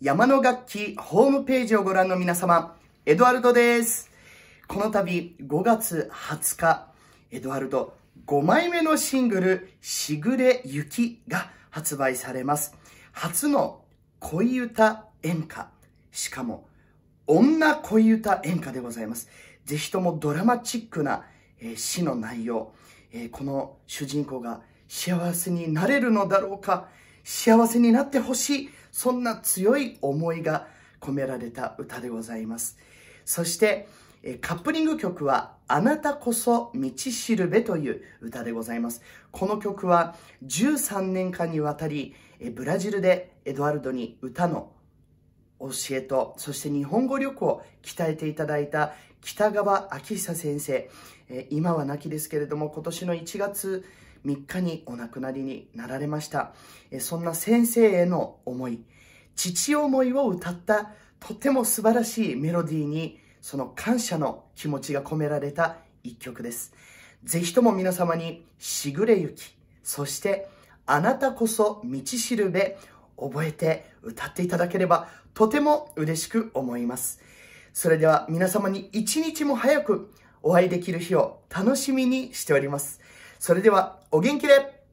山の楽器ホームページをご覧の皆様、エドワルドです。この度5月20日、エドワルド5枚目のシングル、しぐれ雪が発売されます。初の恋歌演歌、しかも女恋歌演歌でございます。ぜひともドラマチックな、えー、詩の内容、えー、この主人公が幸せになれるのだろうか、幸せになってほしい、そんな強い思いが込められた歌でございます。そして、カップリング曲は、あなたこそ道しるべという歌でございます。この曲は13年間にわたり、ブラジルでエドワルドに歌の教えと、そして日本語力を鍛えていただいた北川明久先生、えー、今は亡きですけれども、今年の1月3日にお亡くなりになられました。えー、そんな先生への思い、父思いを歌ったとても素晴らしいメロディーに、その感謝の気持ちが込められた一曲です。ぜひとも皆様に、しぐれゆき、そして、あなたこそ道しるべ覚えて歌っていただければとても嬉しく思います。それでは皆様に一日も早くお会いできる日を楽しみにしております。それではお元気で